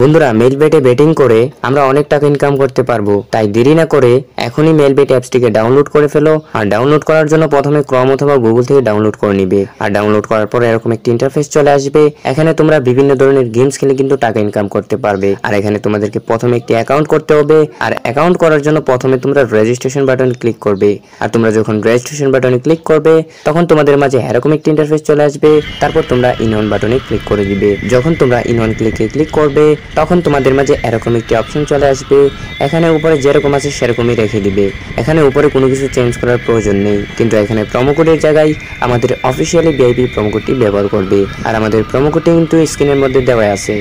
বন্ধুরা মেল বেটে বেটিং করে আমরা অনেক টাকা ইনকাম করতে পারবো তাই দেরি না করে এখনই মেল অ্যাপসটিকে ডাউনলোড করে ফেলো আর ডাউনলোড করার জন্য প্রথমে ক্রম অথবা গুগল থেকে ডাউনলোড করে নিবে আর ডাউনলোড করার পর এরকম একটি ইন্টারফেস চলে আসবে এখানে তোমরা বিভিন্ন ধরনের গেমস খেলে কিন্তু টাকা ইনকাম করতে পারবে আর এখানে তোমাদেরকে প্রথমে একটি অ্যাকাউন্ট করতে হবে আর অ্যাকাউন্ট করার জন্য প্রথমে তোমরা রেজিস্ট্রেশন বাটনে ক্লিক করবে আর তোমরা যখন রেজিস্ট্রেশন বাটনে ক্লিক করবে তখন তোমাদের মাঝে এরকম একটি ইন্টারফেস চলে আসবে তারপর তোমরা ইনঅন বাটনে ক্লিক করে দিবে যখন তোমরা ইনঅন ক্লিকে ক্লিক করবে তখন তোমাদের মাঝে এরকম একটি অপশন চলে আসবে এখানে উপরে যেরকম আছে সেরকমই রেখে দিবে এখানে উপরে কোনো কিছু চেঞ্জ করার প্রয়োজন নেই কিন্তু এখানে কোডের জায়গায় আমাদের অফিসিয়ালি ভিআইপি কোডটি ব্যবহার করবে আর আমাদের কোডটি কিন্তু স্ক্রিনের মধ্যে দেওয়া আছে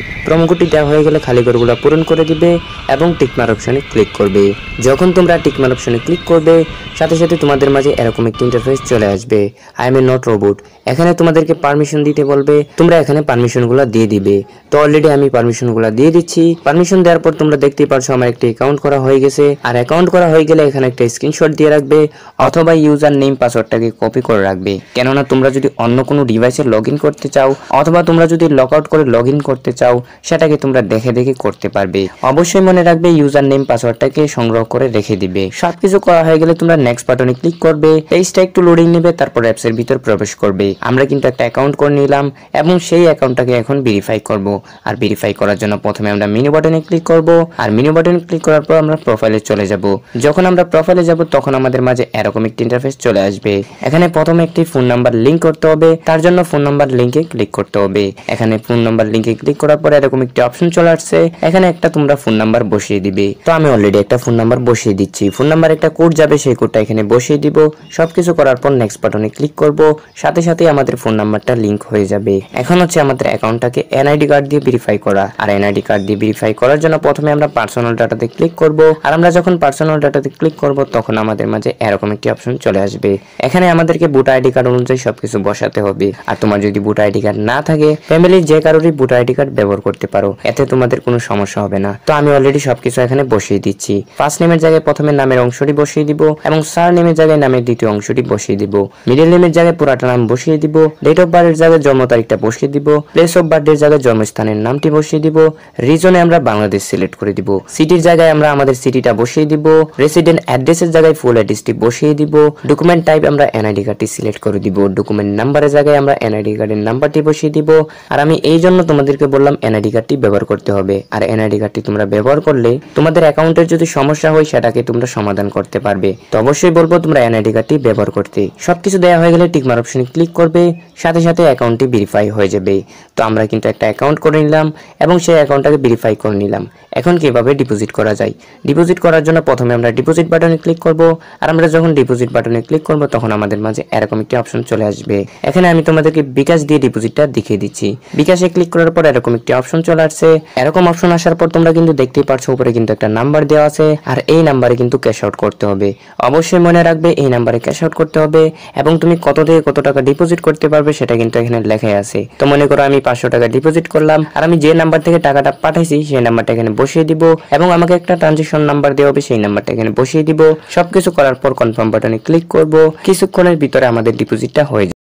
কোডটি দেওয়া হয়ে গেলে খালি ঘরগুলো পূরণ করে দিবে এবং টিকমার অপশনে ক্লিক করবে যখন তোমরা টিকমার অপশনে ক্লিক করবে সাথে সাথে তোমাদের মাঝে এরকম একটি ইন্টারফেস চলে আসবে I am a not robot এখানে তোমাদেরকে পারমিশন দিতে বলবে তোমরা এখানে পারমিশনগুলো দিয়ে দিবে তো অলরেডি আমি পারমিশনগুলো দিয়ে দিচ্ছি পারমিশন দেওয়ার পর তোমরা দেখতেই পারছো আমার একটি অ্যাকাউন্ট করা হয়ে গেছে আর অ্যাকাউন্ট করা হয়ে গেলে এখানে একটা স্ক্রিনশট দিয়ে রাখবে অথবা ইউজার নেম পাসওয়ার্ডটাকে কপি করে রাখবে কেননা তোমরা যদি অন্য কোনো ডিভাইসে লগ করতে চাও অথবা তোমরা যদি লগ আউট করে লগ করতে চাও সেটাকে তোমরা দেখে দেখে করতে পারবে অবশ্যই মনে রাখবে ইউজার নেম পাসওয়ার্ডটাকে সংগ্রহ করে রেখে দিবে সবকিছু করা হয়ে গেলে তোমরা নেক্সট বাটনে ক্লিক করবে পেজটা একটু লোডিং নেবে তারপর অ্যাপসের ভিতর প্রবেশ করবে আমরা কিন্তু একটা অ্যাকাউন্ট করে নিলাম এবং সেই অ্যাকাউন্টটাকে এখন ভেরিফাই করব আর ভেরিফাই করার জন্য প্রথমে আমরা মিনি বাটনে ক্লিক করব আর মিনি বাটনে ক্লিক করার পর আমরা প্রোফাইলে চলে যাব যখন আমরা প্রোফাইলে যাব তখন আমাদের মাঝে এরকম একটি ইন্টারফেস চলে আসবে এখানে প্রথমে একটি ফোন নাম্বার লিঙ্ক করতে হবে তার জন্য ফোন নাম্বার লিংকে ক্লিক করতে হবে এখানে ফোন নাম্বার লিঙ্কে ক্লিক করার পর এরকম একটি অপশন চলে আসছে এখানে একটা তোমরা ফোন নাম্বার বসিয়ে দিবে তো আমি অলরেডি একটা ফোন নাম্বার বসিয়ে দিচ্ছি ফোন নাম্বার একটা কোড যাবে সেই কোডটা এখানে বসিয়ে দিব সবকিছু করার পর নেক্সট বাটনে ক্লিক করব সাথে সাথে আমাদের ফোন নাম্বারটা লিঙ্ক হয়ে যাবে এখন হচ্ছে আমাদের অ্যাকাউন্টটাকে এনআইডি কার্ড দিয়ে ভেরিফাই করা আর এনআইডি আইডি কার্ড দিয়ে ভেরিফাই করার জন্য প্রথমে আমরা পার্সোনাল ডাটাতে ক্লিক করব আর আমরা যখন পার্সোনাল ডাটাতে ক্লিক করব তখন আমাদের মাঝে এরকম একটি অপশন চলে আসবে এখানে আমাদেরকে ভোটার আইডি কার্ড অনুযায়ী সবকিছু বসাতে হবে আর তোমার যদি ভোটার আইডি কার্ড না থাকে ফ্যামিলির যে কারোরই ভোটার আইডি কার্ড ব্যবহার করতে পারো এতে তোমাদের কোনো সমস্যা হবে না তো আমি অলরেডি সবকিছু এখানে বসিয়ে দিচ্ছি ফার্স্ট নেমের জায়গায় প্রথমে নামের অংশটি বসিয়ে দিব এবং সার নেমের জায়গায় নামের দ্বিতীয় অংশটি বসিয়ে দিব মিডল নেমের জায়গায় পুরাটা নাম বসিয়ে দিব ডেট অফ বার্থের জায়গায় জন্ম তারিখটা বসিয়ে দিব প্লেস অফ বার্থের জায়গায় জন্মস্থানের নামটি বসিয়ে দিব রিজনে আমরা বাংলাদেশ সিলেক্ট করে দিব সিটির জায়গায় আমরা আমাদের সিটিটা বসিয়ে দিব রেসিডেন্ট অ্যাড্রেসের জায়গায় ফুল অ্যাড্রেসটি বসিয়ে দিব ডকুমেন্ট টাইপ আমরা এনআইডি কার্ডটি সিলেক্ট করে দিব ডকুমেন্ট নাম্বারের জায়গায় আমরা এনআইডি কার্ডের নাম্বারটি বসিয়ে দিব আর আমি এই জন্য তোমাদেরকে বললাম এনআইডি কার্ডটি ব্যবহার করতে হবে আর এনআইডি কার্ডটি তোমরা ব্যবহার করলে তোমাদের অ্যাকাউন্টের যদি সমস্যা হয় সেটাকে তোমরা সমাধান করতে পারবে তো অবশ্যই বলবো তোমরা এনআইডি কার্ডটি ব্যবহার করতে সবকিছু দেওয়া হয়ে গেলে টিকমার অপশনে ক্লিক করবে সাথে সাথে অ্যাকাউন্টটি ভেরিফাই হয়ে যাবে তো আমরা কিন্তু একটা অ্যাকাউন্ট করে নিলাম এবং সেই অ্যাকাউন্টটাকে ভেরিফাই করে নিলাম এখন কিভাবে ডিপোজিট করা যায় ডিপোজিট করার জন্য প্রথমে আমরা ডিপোজিট বাটনে ক্লিক করব আর আমরা যখন ডিপোজিট বাটনে ক্লিক করব তখন আমাদের মাঝে এরকম একটি অপশন চলে আসবে এখানে আমি তোমাদেরকে বিকাশ দিয়ে ডিপোজিটটা দেখিয়ে দিচ্ছি বিকাশে ক্লিক করার পর এরকম একটি অপশন চলে আসছে এরকম অপশন আসার পর তোমরা কিন্তু দেখতেই পাচ্ছ উপরে কিন্তু একটা নাম্বার দেওয়া আছে আর এই নাম্বারে কিন্তু ক্যাশ আউট করতে হবে অবশ্যই মনে রাখবে এই নাম্বারে ক্যাশ আউট করতে হবে এবং তুমি কত থেকে কত টাকা ডিপোজিট করতে পারবে সেটা কিন্তু এখানে লেখাই আছে তো মনে করো আমি পাঁচশো টাকা ডিপোজিট করলাম আর আমি যে নাম্বার থেকে টাকা টাকাটা পাঠাইছি সেই নাম্বারটা এখানে বসিয়ে দিব এবং আমাকে একটা ট্রানজেকশন নাম্বার দেওয়া হবে সেই নাম্বারটা এখানে বসিয়ে দিব সবকিছু করার পর কনফার্ম বাটনে ক্লিক করব কিছুক্ষণের ভিতরে আমাদের ডিপোজিটটা হয়ে